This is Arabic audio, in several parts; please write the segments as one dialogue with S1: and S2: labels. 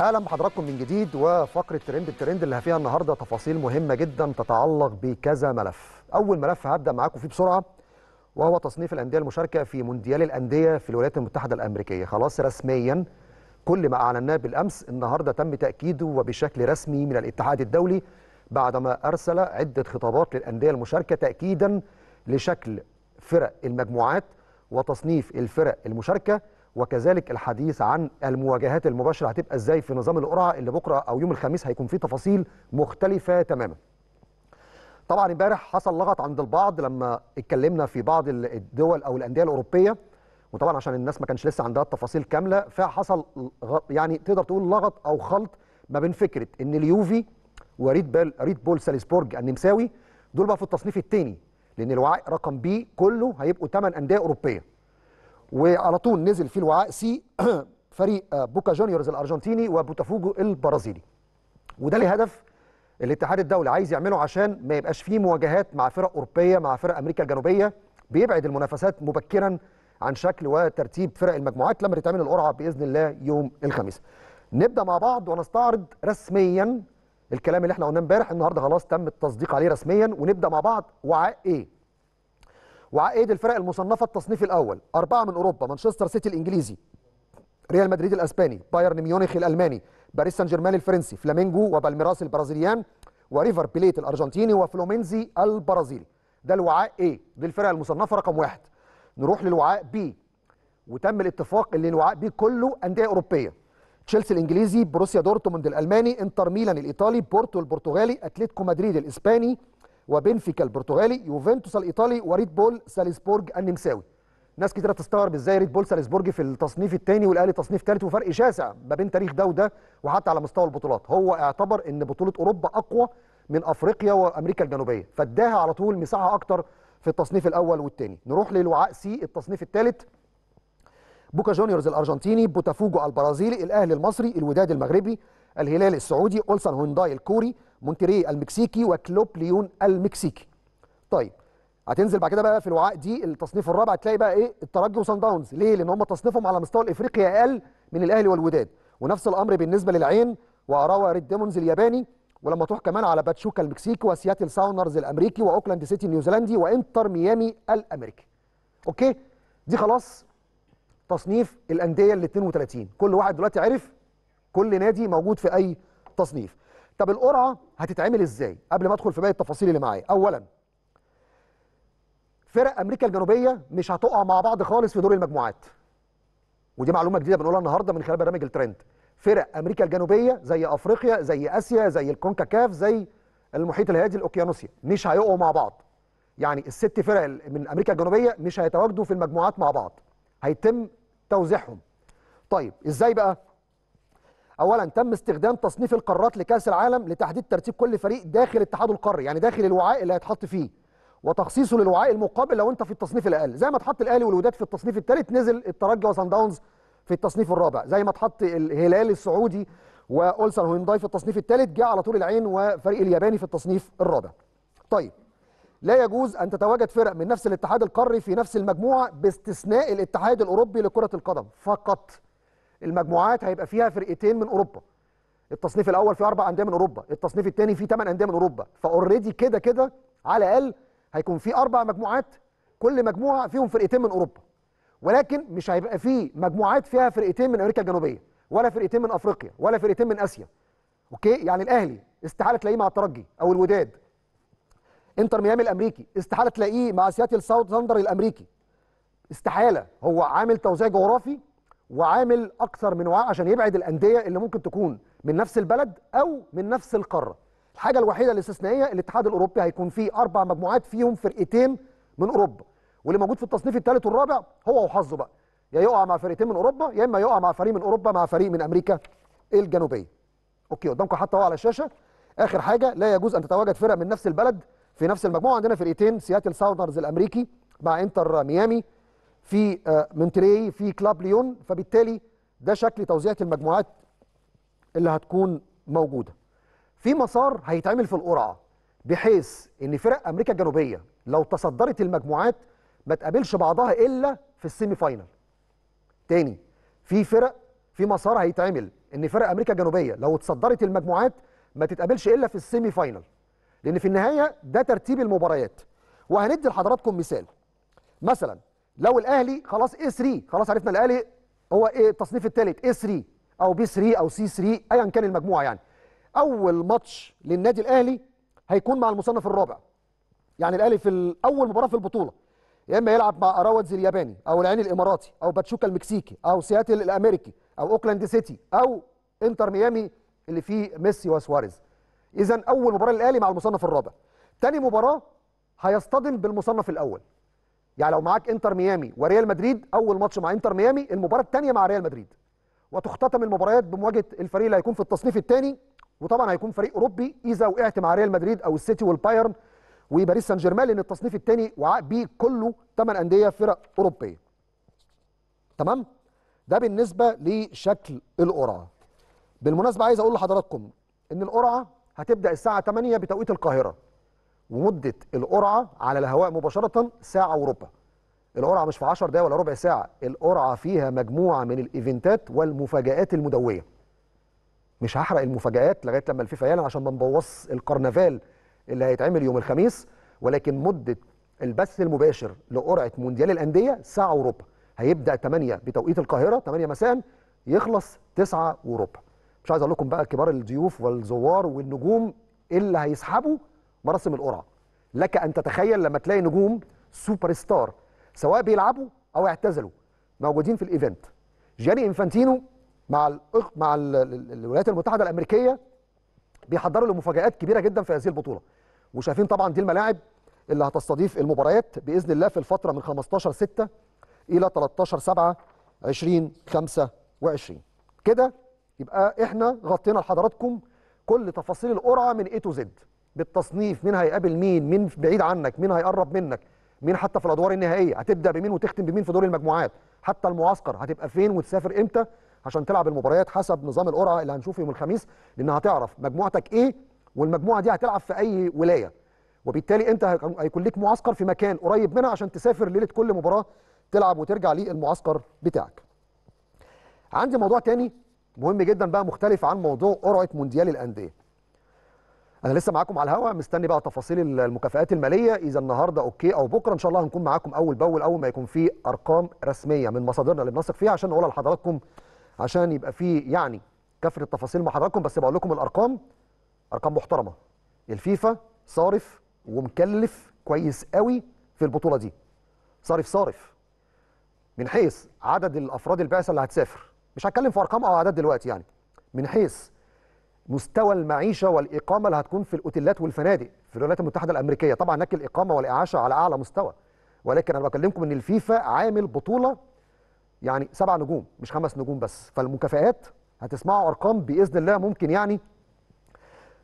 S1: اهلا بحضراتكم من جديد وفقره ترند الترند اللي فيها النهارده تفاصيل مهمه جدا تتعلق بكذا ملف اول ملف هبدا معاكم فيه بسرعه وهو تصنيف الانديه المشاركه في مونديال الانديه في الولايات المتحده الامريكيه خلاص رسميا كل ما اعلناه بالامس النهارده تم تاكيده وبشكل رسمي من الاتحاد الدولي بعدما ارسل عده خطابات للانديه المشاركه تاكيدا لشكل فرق المجموعات وتصنيف الفرق المشاركه وكذلك الحديث عن المواجهات المباشره هتبقى ازاي في نظام القرعه اللي بكره او يوم الخميس هيكون فيه تفاصيل مختلفه تماما. طبعا امبارح حصل لغط عند البعض لما اتكلمنا في بعض الدول او الانديه الاوروبيه وطبعا عشان الناس ما كانش لسه عندها التفاصيل كامله فحصل يعني تقدر تقول لغط او خلط ما بين فكره ان اليوفي وريد بال ريد بول سالزبورج النمساوي دول بقى في التصنيف الثاني لان الوعاء رقم بي كله هيبقوا ثمان انديه اوروبيه وعلى طول نزل في الوعاء سي فريق بوكا جونيورز الارجنتيني وبوتافوجو البرازيلي وده ليه هدف الاتحاد الدولي عايز يعمله عشان ما يبقاش فيه مواجهات مع فرق اوروبيه مع فرق امريكا الجنوبيه بيبعد المنافسات مبكرا عن شكل وترتيب فرق المجموعات لما تعمل القرعه باذن الله يوم الخميس نبدا مع بعض ونستعرض رسميا الكلام اللي احنا قلناه امبارح النهارده خلاص تم التصديق عليه رسميا ونبدا مع بعض وعاء ايه وعائد الفرق المصنفه التصنيف الاول اربعه من اوروبا مانشستر سيتي الانجليزي ريال مدريد الاسباني بايرن ميونخ الالماني باريس سان جيرمان الفرنسي فلامينجو وبالميراس البرازيليان وريفر بليت الارجنتيني وفلومينزي البرازيلي ده الوعاء ايه دي الفرق المصنفه رقم واحد نروح للوعاء بي وتم الاتفاق ان الوعاء بي كله انديه اوروبيه تشيلسي الانجليزي بروسيا دورتموند الالماني انتر ميلان الايطالي بورتو البرتغالي اتلتيكو مدريد الاسباني وبنفيكا البرتغالي يوفنتوس الايطالي وريد بول سالزبورج النمساوي ناس كتير تستغرب ازاي ريد بول سالزبورج في التصنيف الثاني والاهلي تصنيف ثالث وفرق شاسع ما بين تاريخ ده وده وحتى على مستوى البطولات هو اعتبر ان بطوله اوروبا اقوى من افريقيا وامريكا الجنوبيه فاداها على طول مساحه اكتر في التصنيف الاول والثاني نروح للوعاء سي التصنيف الثالث بوكا جونيورز الارجنتيني بوتافوجو البرازيلي الاهلي المصري الوداد المغربي الهلال السعودي اولسان هونداي الكوري مونتري المكسيكي وكلوب ليون المكسيكي طيب هتنزل بعد كده بقى في الوعاء دي التصنيف الرابع تلاقي بقى ايه الترجي وسان داونز ليه لان هم تصنيفهم على مستوى الافريقي اقل من الاهلي والوداد ونفس الامر بالنسبه للعين واراوا ريد ديمونز الياباني ولما تروح كمان على باتشوكا المكسيكي وسياتل ساونرز الامريكي واوكلاند سيتي النيوزيلندي وانتر ميامي الامريكي اوكي دي خلاص تصنيف الانديه ال 32 كل واحد دلوقتي عرف كل نادي موجود في اي تصنيف طب القرعه هتتعمل ازاي قبل ما ادخل في باقي التفاصيل اللي معايا اولا فرق امريكا الجنوبيه مش هتقع مع بعض خالص في دور المجموعات ودي معلومه جديده بنقولها النهارده من خلال برنامج الترند فرق امريكا الجنوبيه زي افريقيا زي اسيا زي الكونكاكاف زي المحيط الهادي الاوكيانوسيا مش هيقعوا مع بعض يعني الست فرق من امريكا الجنوبيه مش هيتواجدوا في المجموعات مع بعض هيتم توزيعهم طيب ازاي بقى اولا تم استخدام تصنيف القارات لكاس العالم لتحديد ترتيب كل فريق داخل الاتحاد القاري يعني داخل الوعاء اللي هيتحط فيه وتخصيصه للوعاء المقابل لو انت في التصنيف الاقل زي ما اتحط الاهلي والوداد في التصنيف الثالث نزل الترجي وسان داونز في التصنيف الرابع زي ما اتحط الهلال السعودي واولسن هونداي في التصنيف الثالث جه على طول العين وفريق الياباني في التصنيف الرابع طيب لا يجوز ان تتواجد فرق من نفس الاتحاد القاري في نفس المجموعه باستثناء الاتحاد الاوروبي لكره القدم فقط المجموعات هيبقى فيها فرقتين من اوروبا التصنيف الاول فيه اربع انديه من اوروبا التصنيف الثاني فيه ثمان انديه من اوروبا فاوريدي كده كده على الاقل هيكون في اربع مجموعات كل مجموعه فيهم فرقتين من اوروبا ولكن مش هيبقى فيه مجموعات فيها فرقتين من امريكا الجنوبيه ولا فرقتين من افريقيا ولا فرقتين من اسيا اوكي يعني الاهلي استحاله تلاقيه مع الترجي او الوداد انتر ميامي الامريكي استحاله تلاقيه مع سياتل ساوث ثاندر الامريكي استحاله هو عامل توزيع جغرافي وعامل اكثر من وعاء عشان يبعد الانديه اللي ممكن تكون من نفس البلد او من نفس القاره الحاجه الوحيده الاستثنائيه الاتحاد الاوروبي هيكون فيه اربع مجموعات فيهم فرقتين من اوروبا واللي موجود في التصنيف الثالث والرابع هو وحظه بقى يا يقع مع فرقتين من اوروبا يا اما يقع مع فريق من اوروبا مع فريق من امريكا الجنوبيه اوكي قدامكم حتى هو على الشاشه اخر حاجه لا يجوز ان تتواجد فرق من نفس البلد في نفس المجموعه عندنا فرقتين سياتل ساوندرز الامريكي مع انتر ميامي في آه، مونتريي في كلاب ليون فبالتالي ده شكل توزيعه المجموعات اللي هتكون موجوده في مسار هيتعمل في القرعه بحيث ان فرق امريكا الجنوبيه لو تصدرت المجموعات ما تقابلش بعضها الا في السيمي فاينل تاني في فرق في مسار هيتعمل ان فرق امريكا الجنوبيه لو تصدرت المجموعات ما تتقابلش الا في السيمي فاينل لان في النهايه ده ترتيب المباريات وهندي لحضراتكم مثال مثلا لو الاهلي خلاص اي 3 خلاص عرفنا الاهلي هو ايه التصنيف الثالث اي 3 او بي 3 او سي 3 ايا كان المجموعه يعني اول ماتش للنادي الاهلي هيكون مع المصنف الرابع يعني الاهلي في اول مباراه في البطوله يا اما يلعب مع اراودز الياباني او العين الاماراتي او باتشوكا المكسيكي او سياتل الامريكي او اوكلاند سيتي او انتر ميامي اللي فيه ميسي وسواريز اذا اول مباراه للاهلي مع المصنف الرابع تاني مباراه هيصطدم بالمصنف الاول يعني لو معاك انتر ميامي وريال مدريد اول ماتش مع انتر ميامي المباراه الثانيه مع ريال مدريد وتختتم المباريات بمواجهه الفريق اللي هيكون في التصنيف الثاني وطبعا هيكون فريق اوروبي اذا وقعت مع ريال مدريد او السيتي والبايرن وباريس سان جيرمان لان التصنيف الثاني وعاء بيه كله ثمان انديه فرق اوروبيه تمام ده بالنسبه لشكل القرعه بالمناسبه عايز اقول لحضراتكم ان القرعه هتبدا الساعه 8 بتوقيت القاهره ومده القرعه على الهواء مباشره ساعه وربع القرعه مش في 10 دقايق ولا ربع ساعه القرعه فيها مجموعه من الايفنتات والمفاجات المدويه مش هحرق المفاجات لغايه لما الفيفا يعلن عشان ما نبوظ الكرنفال اللي هيتعمل يوم الخميس ولكن مده البث المباشر لقرعه مونديال الانديه ساعه وربع هيبدا 8 بتوقيت القاهره 8 مساء يخلص 9 وربع مش عايز اقول لكم بقى كبار الضيوف والزوار والنجوم اللي هيسحبوا مراسم القرعه لك ان تتخيل لما تلاقي نجوم سوبر ستار سواء بيلعبوا او اعتزلوا موجودين في الايفنت جاني انفانتينو مع مع الولايات المتحده الامريكيه بيحضروا لمفاجات كبيره جدا في هذه البطوله وشايفين طبعا دي الملاعب اللي هتستضيف المباريات باذن الله في الفتره من 15 6 الى 13 7 20 25 كده يبقى احنا غطينا لحضراتكم كل تفاصيل القرعه من اي تو زد بالتصنيف مين هيقابل مين مين بعيد عنك مين هيقرب منك مين حتى في الادوار النهائيه هتبدا بمين وتختم بمين في دور المجموعات حتى المعسكر هتبقى فين وتسافر امتى عشان تلعب المباريات حسب نظام القرعه اللي هنشوفه يوم الخميس لان هتعرف مجموعتك ايه والمجموعه دي هتلعب في اي ولايه وبالتالي انت هيكون ليك معسكر في مكان قريب منها عشان تسافر ليله كل مباراه تلعب وترجع للمعسكر بتاعك عندي موضوع تاني مهم جدا بقى مختلف عن موضوع قرعه مونديال الانديه انا لسه معاكم على الهوا مستني بقى تفاصيل المكافآت الماليه اذا النهارده اوكي او بكره ان شاء الله هنكون معاكم اول باول اول ما يكون في ارقام رسميه من مصادرنا اللي بنثق فيها عشان نقولها لحضراتكم عشان يبقى في يعني كفر التفاصيل مع حضراتكم بس بقول لكم الارقام ارقام محترمه الفيفا صارف ومكلف كويس قوي في البطوله دي صارف صارف من حيث عدد الافراد البعثه اللي هتسافر مش هتكلم في ارقام او اعداد دلوقتي يعني من حيث مستوى المعيشه والاقامه اللي هتكون في الاوتيلات والفنادق في الولايات المتحده الامريكيه طبعا هناك الاقامه والاعاشه على اعلى مستوى ولكن انا بكلمكم ان الفيفا عامل بطوله يعني سبع نجوم مش خمس نجوم بس فالمكافئات هتسمعوا ارقام باذن الله ممكن يعني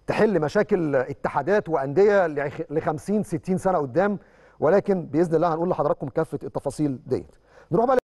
S1: تحل مشاكل اتحادات وانديه ل 50 60 سنه قدام ولكن باذن الله هنقول لحضراتكم كافه التفاصيل ديت نروح بقى